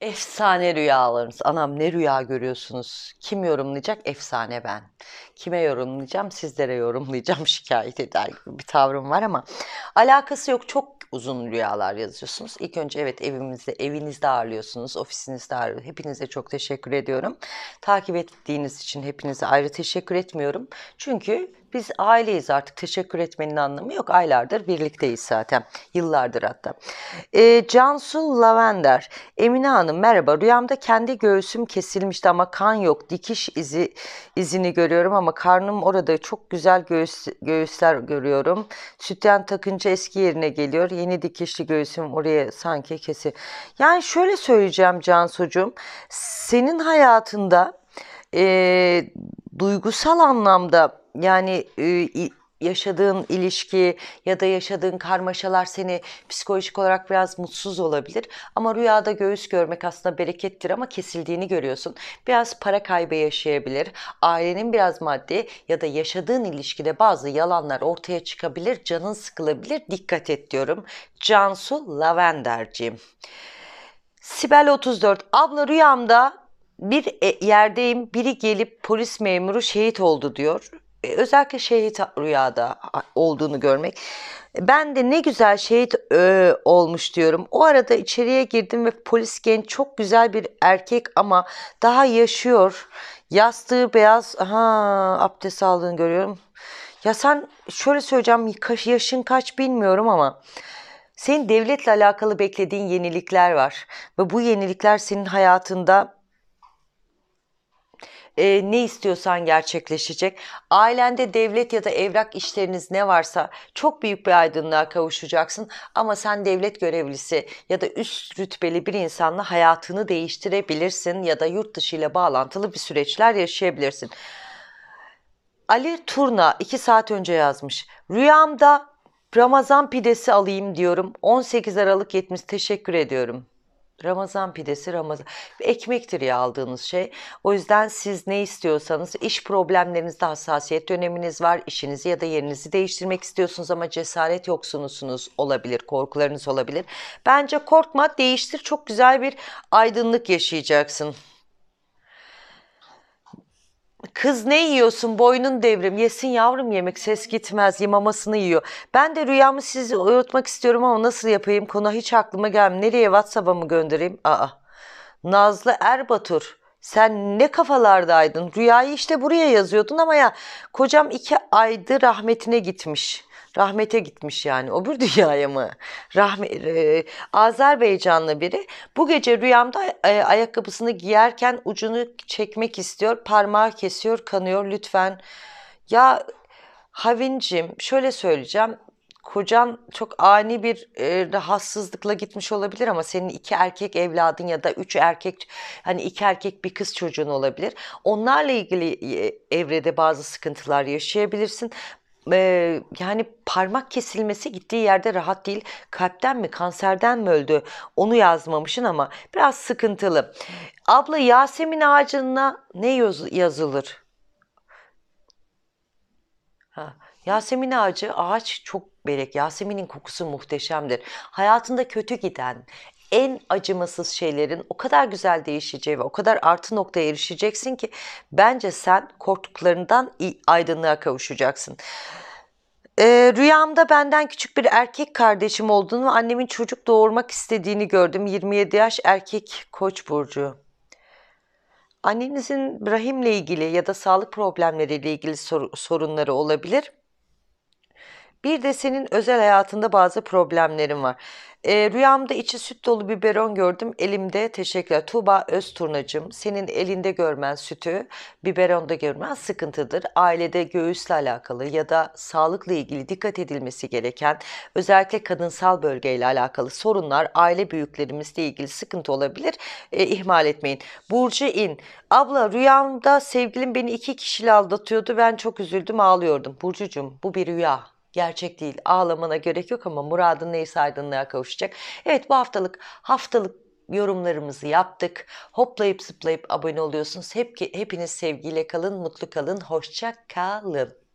Efsane rüyalarınız. Anam ne rüya görüyorsunuz? Kim yorumlayacak? Efsane ben. Kime yorumlayacağım? Sizlere yorumlayacağım şikayet eder gibi bir tavrım var ama alakası yok. Çok uzun rüyalar yazıyorsunuz. İlk önce evet evimizde, evinizde ağırlıyorsunuz, ofisinizde ağırlıyorsunuz. Hepinize çok teşekkür ediyorum. Takip ettiğiniz için hepinize ayrı teşekkür etmiyorum. Çünkü biz aileyiz artık teşekkür etmenin anlamı yok. Aylardır birlikteyiz zaten. Yıllardır hatta. E, Cansu Lavender. Emine Hanım merhaba. Rüyamda kendi göğsüm kesilmişti ama kan yok. Dikiş izi izini görüyorum ama karnım orada çok güzel göğüs, göğüsler görüyorum. Sütyen takınca eski yerine geliyor. Yeni dikişli göğsüm oraya sanki kesi. Yani şöyle söyleyeceğim Cansucuğum. Senin hayatında e, duygusal anlamda yani e, yaşadığın ilişki ya da yaşadığın karmaşalar seni psikolojik olarak biraz mutsuz olabilir. Ama rüyada göğüs görmek aslında berekettir ama kesildiğini görüyorsun. Biraz para kaybı yaşayabilir. Ailenin biraz maddi ya da yaşadığın ilişkide bazı yalanlar ortaya çıkabilir. Canın sıkılabilir. Dikkat et diyorum. Cansu Lavender'ciğim. Sibel 34. Abla rüyamda bir e, yerdeyim biri gelip polis memuru şehit oldu diyor. E, özellikle şehit rüyada olduğunu görmek. Ben de ne güzel şehit e, olmuş diyorum. O arada içeriye girdim ve polis genç çok güzel bir erkek ama daha yaşıyor. Yastığı beyaz. Ha abdest aldığını görüyorum. Ya sen şöyle söyleyeceğim yaşın kaç bilmiyorum ama senin devletle alakalı beklediğin yenilikler var ve bu yenilikler senin hayatında e, ne istiyorsan gerçekleşecek. Ailende devlet ya da evrak işleriniz ne varsa çok büyük bir aydınlığa kavuşacaksın. Ama sen devlet görevlisi ya da üst rütbeli bir insanla hayatını değiştirebilirsin ya da yurt dışı ile bağlantılı bir süreçler yaşayabilirsin. Ali Turna 2 saat önce yazmış. Rüyamda Ramazan pidesi alayım diyorum. 18 Aralık 70 teşekkür ediyorum. Ramazan pidesi Ramazan ekmektir ya aldığınız şey. O yüzden siz ne istiyorsanız iş problemlerinizde hassasiyet döneminiz var. İşinizi ya da yerinizi değiştirmek istiyorsunuz ama cesaret yoksunuzsunuz olabilir. Korkularınız olabilir. Bence korkma değiştir çok güzel bir aydınlık yaşayacaksın kız ne yiyorsun boynun devrim yesin yavrum yemek ses gitmez yemamasını yiyor. Ben de rüyamı sizi uyutmak istiyorum ama nasıl yapayım konu hiç aklıma gelmiyor. Nereye Whatsapp'a mı göndereyim? Aa. Nazlı Erbatur sen ne kafalardaydın? Rüyayı işte buraya yazıyordun ama ya kocam iki aydı rahmetine gitmiş. Rahmete gitmiş yani. O bir dünyaya mı? Rahme, e, Azerbaycanlı biri bu gece rüyamda e, ayakkabısını giyerken ucunu çekmek istiyor. Parmağı kesiyor, kanıyor. Lütfen. Ya Havincim şöyle söyleyeceğim kocan çok ani bir e, rahatsızlıkla gitmiş olabilir ama senin iki erkek evladın ya da üç erkek hani iki erkek bir kız çocuğun olabilir. Onlarla ilgili e, evrede bazı sıkıntılar yaşayabilirsin e, yani parmak kesilmesi gittiği yerde rahat değil. Kalpten mi kanserden mi öldü onu yazmamışın ama biraz sıkıntılı. Abla Yasemin ağacına ne yaz yazılır? Ha. Yasemin ağacı ağaç çok berek. Yasemin'in kokusu muhteşemdir. Hayatında kötü giden, en acımasız şeylerin o kadar güzel değişeceği ve o kadar artı noktaya erişeceksin ki bence sen korktuklarından aydınlığa kavuşacaksın. Ee, rüyamda benden küçük bir erkek kardeşim olduğunu ve annemin çocuk doğurmak istediğini gördüm. 27 yaş erkek koç burcu. Annenizin rahimle ilgili ya da sağlık problemleriyle ilgili sor sorunları olabilir. Bir de senin özel hayatında bazı problemlerin var. E, rüyamda içi süt dolu biberon gördüm. Elimde teşekkürler. Tuğba Özturnacım senin elinde görmen sütü biberonda görmen sıkıntıdır. Ailede göğüsle alakalı ya da sağlıkla ilgili dikkat edilmesi gereken özellikle kadınsal bölgeyle alakalı sorunlar aile büyüklerimizle ilgili sıkıntı olabilir. E, ihmal etmeyin. Burcu İn. Abla rüyamda sevgilim beni iki kişiyle aldatıyordu. Ben çok üzüldüm ağlıyordum. Burcucuğum bu bir rüya gerçek değil. Ağlamana gerek yok ama muradın neyse aydınlığa kavuşacak. Evet bu haftalık haftalık yorumlarımızı yaptık. Hoplayıp zıplayıp abone oluyorsunuz. Hep, hepiniz sevgiyle kalın, mutlu kalın, hoşça kalın.